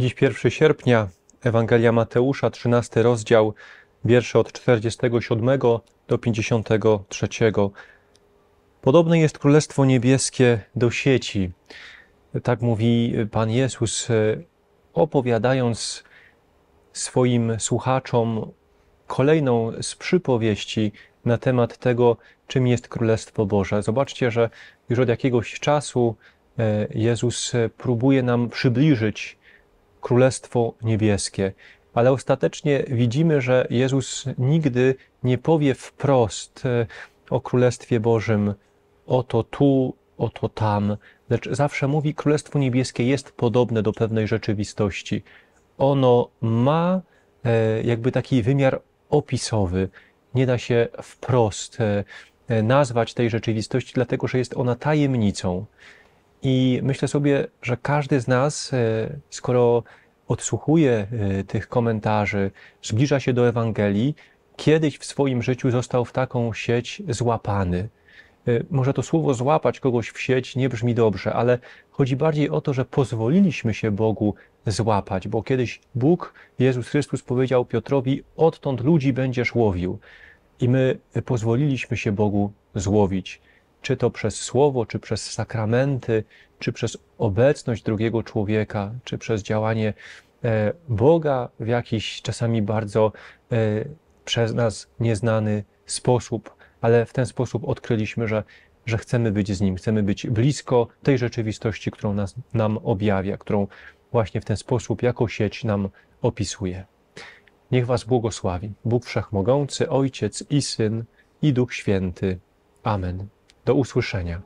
Dziś 1 sierpnia, Ewangelia Mateusza, 13 rozdział, wiersze od 47 do 53. Podobne jest Królestwo Niebieskie do sieci. Tak mówi Pan Jezus, e, opowiadając swoim słuchaczom kolejną z przypowieści na temat tego, czym jest Królestwo Boże. Zobaczcie, że już od jakiegoś czasu e, Jezus e, próbuje nam przybliżyć Królestwo Niebieskie. Ale ostatecznie widzimy, że Jezus nigdy nie powie wprost e, o Królestwie Bożym, oto tu, oto tam, lecz zawsze mówi, Królestwo Niebieskie jest podobne do pewnej rzeczywistości. Ono ma e, jakby taki wymiar opisowy, nie da się wprost e, nazwać tej rzeczywistości, dlatego że jest ona tajemnicą. I myślę sobie, że każdy z nas, e, skoro odsłuchuje e, tych komentarzy, zbliża się do Ewangelii, kiedyś w swoim życiu został w taką sieć złapany. E, może to słowo złapać kogoś w sieć nie brzmi dobrze, ale chodzi bardziej o to, że pozwoliliśmy się Bogu złapać, bo kiedyś Bóg, Jezus Chrystus powiedział Piotrowi: Odtąd ludzi będziesz łowił. I my pozwoliliśmy się Bogu złowić czy to przez słowo, czy przez sakramenty, czy przez obecność drugiego człowieka, czy przez działanie e, Boga w jakiś czasami bardzo e, przez nas nieznany sposób, ale w ten sposób odkryliśmy, że, że chcemy być z Nim, chcemy być blisko tej rzeczywistości, którą nas, nam objawia, którą właśnie w ten sposób jako sieć nam opisuje. Niech Was błogosławi Bóg Wszechmogący, Ojciec i Syn i Duch Święty. Amen. Do usłyszenia.